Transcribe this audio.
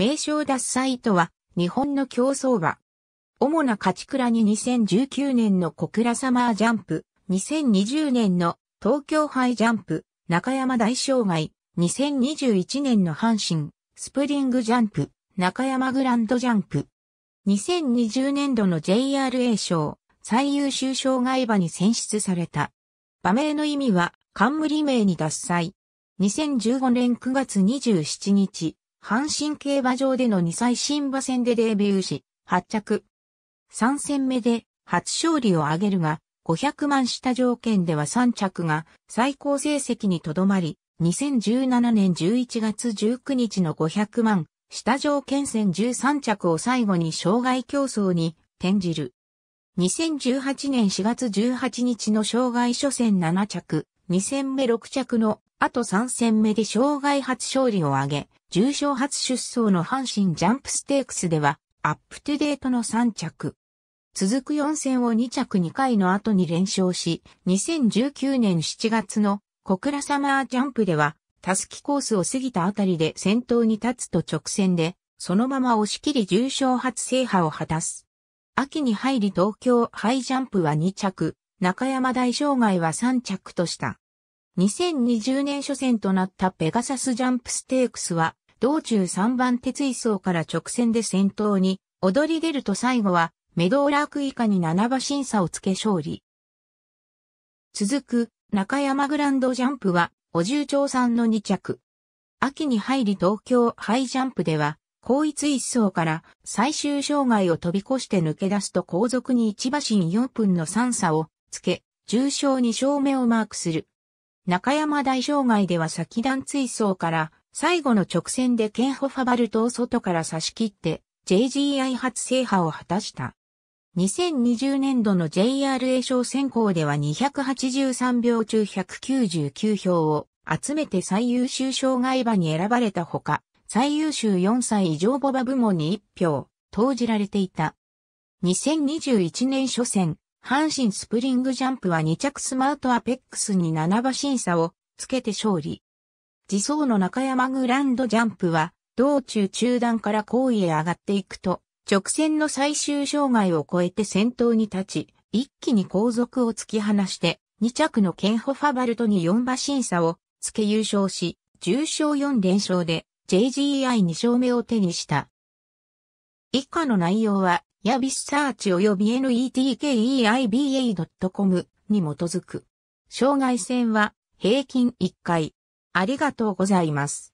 名称脱菜とは、日本の競争馬。主な勝ち倉に2019年の小倉サマージャンプ、2020年の東京杯ジャンプ、中山大障害、2021年の阪神、スプリングジャンプ、中山グランドジャンプ。2020年度の JRA 賞、最優秀障害馬に選出された。馬名の意味は、冠名に脱祭。2015年9月27日、阪神競馬場での2歳新馬戦でデビューし、発着。3戦目で初勝利を挙げるが、500万下条件では3着が最高成績にとどまり、2017年11月19日の500万下条件戦13着を最後に障害競争に転じる。2018年4月18日の障害初戦7着、2戦目6着の、あと3戦目で障害初勝利を挙げ、重賞初出走の阪神ジャンプステークスでは、アップトゥデートの3着。続く4戦を2着2回の後に連勝し、2019年7月の小倉サマージャンプでは、タスキコースを過ぎたあたりで先頭に立つと直線で、そのまま押し切り重賞初制覇を果たす。秋に入り東京ハイジャンプは2着、中山大障害は3着とした。2020年初戦となったペガサスジャンプステークスは、道中3番鉄位層から直線で先頭に、踊り出ると最後は、メドーラーク以下に7馬審査をつけ勝利。続く、中山グランドジャンプは、お重長さんの2着。秋に入り東京ハイジャンプでは、後一一層から最終障害を飛び越して抜け出すと後続に1馬身4分の3差をつけ、重賞2勝目をマークする。中山大障害では先段追走から最後の直線でケンホファバルトを外から差し切って JGI 初制覇を果たした。2020年度の JRA 賞選考では283秒中199票を集めて最優秀障害馬に選ばれたほか、最優秀4歳以上ボバ部門に1票投じられていた。2021年初戦、阪神スプリングジャンプは2着スマートアペックスに7馬審査をつけて勝利。自走の中山グランドジャンプは、道中中段から後位へ上がっていくと、直線の最終障害を超えて先頭に立ち、一気に後続を突き放して、2着のケンホファバルトに4馬審査をつけ優勝し、重賞4連勝で j g i 2勝目を手にした。以下の内容はヤビスサーチ及び netkeiba.com に基づく。障害線は平均1回。ありがとうございます。